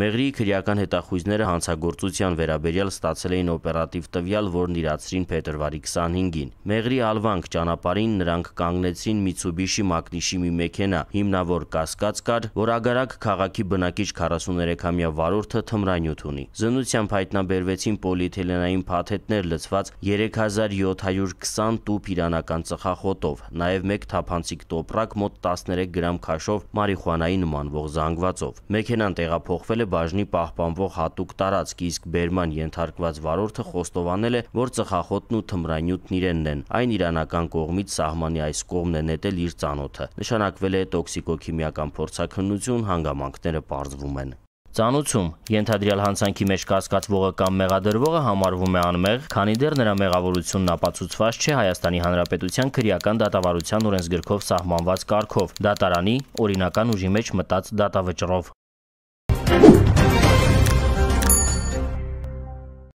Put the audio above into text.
Մեղրիի քրեական հետախույզները հանցագործության վերաբերյալ ստացել էին օպերատիվ տվյալ, որն իրացրին փետրվարի 25-ին։ Մեղրի Ալվանք ճանապարհին նրանք կանգնեցին Mitsubishi Magnishi մի մեքենա, հիմնավոր կասկած կար, որ Ագարակ քաղաքի բնակիչ 43-ամյա վարորդը թմրանյութ ունի։ Զնությամբ հայտնաբերվեցին պոլիէթիլենային փաթեթներ լցված 3720 տուփ իրանական ծխախոտով, նաև մեկ թափանցիկ տոպրակ մոտ 13 գրամ քաշով մարիխուանայի նմանվող զանգվածով։ Մեքենան տեղափոխվել է բաժնի պահպանվող հատուկ տարածք, իսկ բերման ենթարկված վարորդը խոստովանել է, որ ծխախոտն ու թմրանյութն իրենն են։ Այն իրանական կողմից սահմանի այս կողմն է նետել իր ծանոթը։ Նշանակվել է տոքսիկոքիմիական փորձաքննություն, հանգամանքները պարզվում են։ Ծանուցում ենթադրյալ հանցանքի մեջ կասկածվողը կամ մեղադրվողը համարվում է անմեղ, քանի դեռ նրա մեղավորությունն ապացուցված չէ Հայաստանի Հանրապետության քրեական դատավարության օրենսգրքով սահմանված կարգով՝ դատարանի օրինական ուժի մեջ մտած դատավճռով։